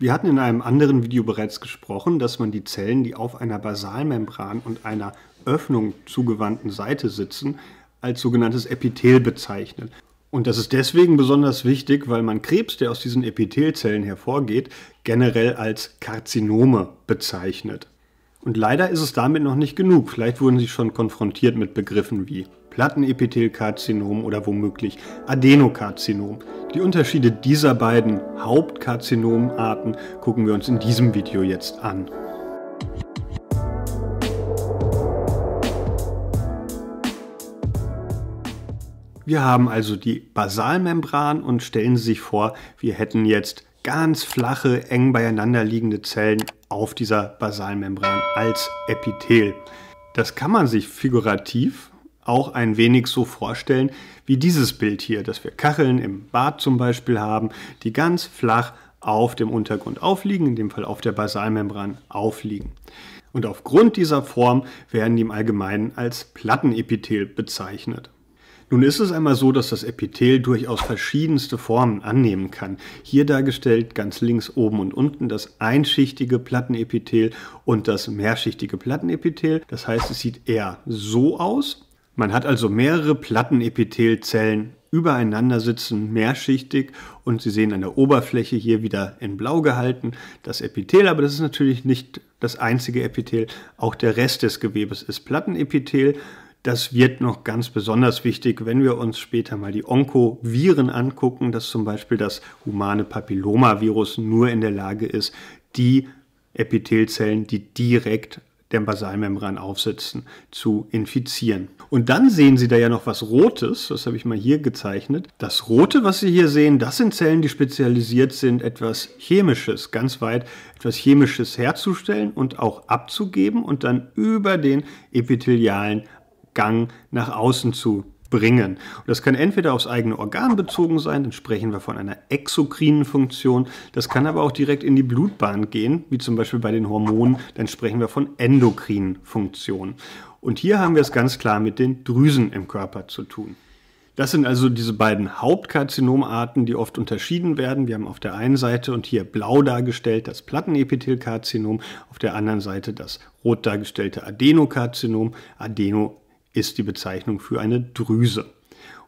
Wir hatten in einem anderen Video bereits gesprochen, dass man die Zellen, die auf einer Basalmembran und einer Öffnung zugewandten Seite sitzen, als sogenanntes Epithel bezeichnet. Und das ist deswegen besonders wichtig, weil man Krebs, der aus diesen Epithelzellen hervorgeht, generell als Karzinome bezeichnet. Und leider ist es damit noch nicht genug. Vielleicht wurden Sie schon konfrontiert mit Begriffen wie Plattenepithelkarzinom oder womöglich Adenokarzinom. Die Unterschiede dieser beiden Hauptkarzinomarten gucken wir uns in diesem Video jetzt an. Wir haben also die Basalmembran und stellen Sie sich vor, wir hätten jetzt ganz flache, eng beieinander liegende Zellen auf dieser Basalmembran als Epithel. Das kann man sich figurativ auch ein wenig so vorstellen wie dieses Bild hier, dass wir Kacheln im Bad zum Beispiel haben, die ganz flach auf dem Untergrund aufliegen, in dem Fall auf der Basalmembran aufliegen. Und aufgrund dieser Form werden die im Allgemeinen als Plattenepithel bezeichnet. Nun ist es einmal so, dass das Epithel durchaus verschiedenste Formen annehmen kann. Hier dargestellt ganz links oben und unten das einschichtige Plattenepithel und das mehrschichtige Plattenepithel. Das heißt, es sieht eher so aus man hat also mehrere Plattenepithelzellen übereinander sitzen, mehrschichtig und Sie sehen an der Oberfläche hier wieder in blau gehalten das Epithel, aber das ist natürlich nicht das einzige Epithel, auch der Rest des Gewebes ist Plattenepithel. Das wird noch ganz besonders wichtig, wenn wir uns später mal die Onkoviren angucken, dass zum Beispiel das humane Papillomavirus nur in der Lage ist, die Epithelzellen, die direkt der Basalmembran aufsitzen, zu infizieren. Und dann sehen Sie da ja noch was Rotes, das habe ich mal hier gezeichnet. Das Rote, was Sie hier sehen, das sind Zellen, die spezialisiert sind, etwas Chemisches, ganz weit etwas Chemisches herzustellen und auch abzugeben und dann über den epithelialen Gang nach außen zu bringen. Und das kann entweder aufs eigene Organ bezogen sein, dann sprechen wir von einer exokrinen Funktion. Das kann aber auch direkt in die Blutbahn gehen, wie zum Beispiel bei den Hormonen, dann sprechen wir von endokrinen Funktionen. Und hier haben wir es ganz klar mit den Drüsen im Körper zu tun. Das sind also diese beiden Hauptkarzinomarten, die oft unterschieden werden. Wir haben auf der einen Seite und hier blau dargestellt das Plattenepithelkarzinom, auf der anderen Seite das rot dargestellte Adenokarzinom. Adeno ist die Bezeichnung für eine Drüse.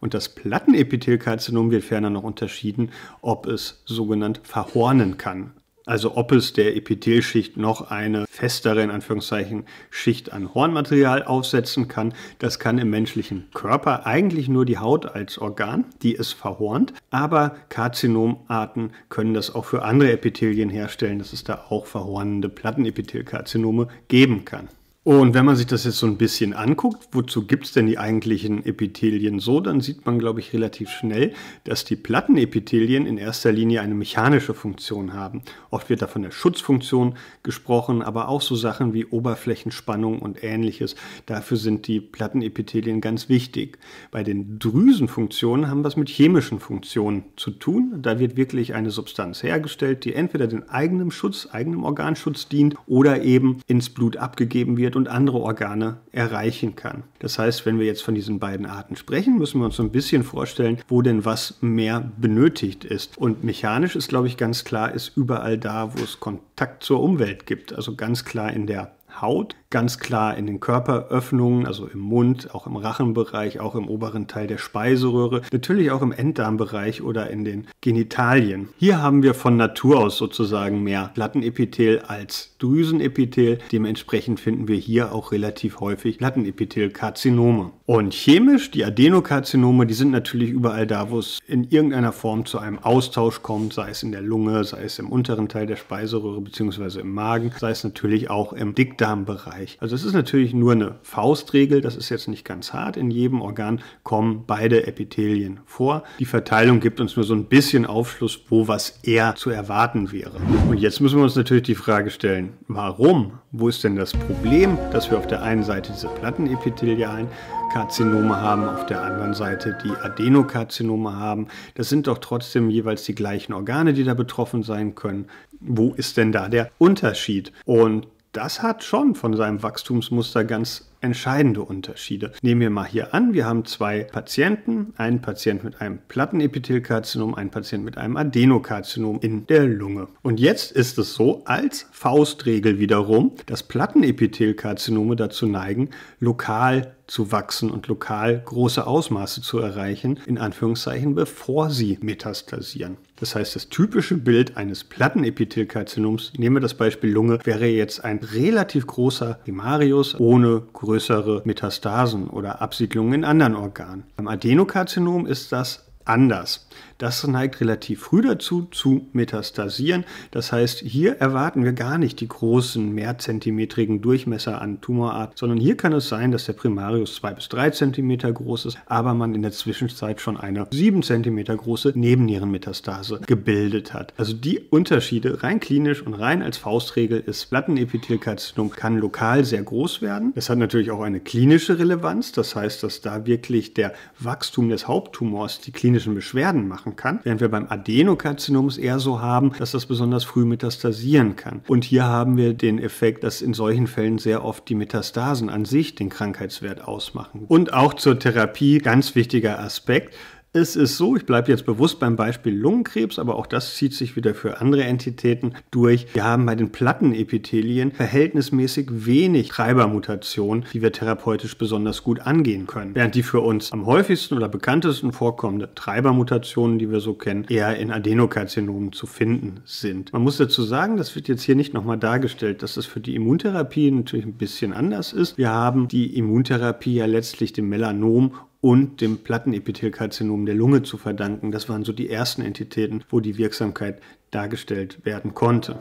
Und das Plattenepithelkarzinom wird ferner noch unterschieden, ob es sogenannt verhornen kann. Also ob es der Epithelschicht noch eine festere, in Anführungszeichen, Schicht an Hornmaterial aufsetzen kann. Das kann im menschlichen Körper eigentlich nur die Haut als Organ, die es verhornt. Aber Karzinomarten können das auch für andere Epithelien herstellen, dass es da auch verhornende Plattenepithelkarzinome geben kann. Und wenn man sich das jetzt so ein bisschen anguckt, wozu gibt es denn die eigentlichen Epithelien so, dann sieht man, glaube ich, relativ schnell, dass die Plattenepithelien in erster Linie eine mechanische Funktion haben. Oft wird da von der Schutzfunktion gesprochen, aber auch so Sachen wie Oberflächenspannung und ähnliches. Dafür sind die Plattenepithelien ganz wichtig. Bei den Drüsenfunktionen haben wir es mit chemischen Funktionen zu tun. Da wird wirklich eine Substanz hergestellt, die entweder den eigenen Schutz, eigenem Organschutz dient oder eben ins Blut abgegeben wird und andere Organe erreichen kann. Das heißt, wenn wir jetzt von diesen beiden Arten sprechen, müssen wir uns so ein bisschen vorstellen, wo denn was mehr benötigt ist. Und mechanisch ist, glaube ich, ganz klar, ist überall da, wo es Kontakt zur Umwelt gibt. Also ganz klar in der Haut, ganz klar in den Körperöffnungen, also im Mund, auch im Rachenbereich, auch im oberen Teil der Speiseröhre, natürlich auch im Enddarmbereich oder in den Genitalien. Hier haben wir von Natur aus sozusagen mehr Plattenepithel als Drüsenepithel. Dementsprechend finden wir hier auch relativ häufig Plattenepithelkarzinome. Und chemisch, die Adenokarzinome, die sind natürlich überall da, wo es in irgendeiner Form zu einem Austausch kommt, sei es in der Lunge, sei es im unteren Teil der Speiseröhre bzw. im Magen, sei es natürlich auch im Dickdarmbereich. Bereich. Also es ist natürlich nur eine Faustregel, das ist jetzt nicht ganz hart. In jedem Organ kommen beide Epithelien vor. Die Verteilung gibt uns nur so ein bisschen Aufschluss, wo was eher zu erwarten wäre. Und jetzt müssen wir uns natürlich die Frage stellen, warum? Wo ist denn das Problem, dass wir auf der einen Seite diese Plattenepithelialen Karzinome haben, auf der anderen Seite die Adenokarzinome haben. Das sind doch trotzdem jeweils die gleichen Organe, die da betroffen sein können. Wo ist denn da der Unterschied? Und das hat schon von seinem Wachstumsmuster ganz entscheidende Unterschiede. Nehmen wir mal hier an, wir haben zwei Patienten, einen Patient mit einem Plattenepithelkarzinom, einen Patient mit einem Adenokarzinom in der Lunge. Und jetzt ist es so, als Faustregel wiederum, dass Plattenepithelkarzinome dazu neigen, lokal zu wachsen und lokal große Ausmaße zu erreichen, in Anführungszeichen, bevor sie metastasieren. Das heißt, das typische Bild eines Plattenepithelkarzinoms, nehmen wir das Beispiel Lunge, wäre jetzt ein relativ großer Primarius ohne größere Metastasen oder Absiedlungen in anderen Organen. Beim Adenokarzinom ist das anders. Das neigt relativ früh dazu zu metastasieren. Das heißt, hier erwarten wir gar nicht die großen mehrzentimetrigen Durchmesser an Tumorart, sondern hier kann es sein, dass der Primarius zwei bis drei Zentimeter groß ist, aber man in der Zwischenzeit schon eine sieben Zentimeter große Nebennierenmetastase gebildet hat. Also die Unterschiede rein klinisch und rein als Faustregel ist, Plattenepithelkarzinom kann lokal sehr groß werden. Es hat natürlich auch eine klinische Relevanz, das heißt, dass da wirklich der Wachstum des Haupttumors die klinische klinischen Beschwerden machen kann, während wir beim Adenokarzinom es eher so haben, dass das besonders früh metastasieren kann. Und hier haben wir den Effekt, dass in solchen Fällen sehr oft die Metastasen an sich den Krankheitswert ausmachen. Und auch zur Therapie ganz wichtiger Aspekt. Es ist so, ich bleibe jetzt bewusst beim Beispiel Lungenkrebs, aber auch das zieht sich wieder für andere Entitäten durch. Wir haben bei den Plattenepithelien verhältnismäßig wenig Treibermutationen, die wir therapeutisch besonders gut angehen können. Während die für uns am häufigsten oder bekanntesten vorkommende Treibermutationen, die wir so kennen, eher in Adenokarzinomen zu finden sind. Man muss dazu sagen, das wird jetzt hier nicht nochmal dargestellt, dass das für die Immuntherapie natürlich ein bisschen anders ist. Wir haben die Immuntherapie ja letztlich dem Melanom und dem Plattenepithelkarzinom der Lunge zu verdanken. Das waren so die ersten Entitäten, wo die Wirksamkeit dargestellt werden konnte.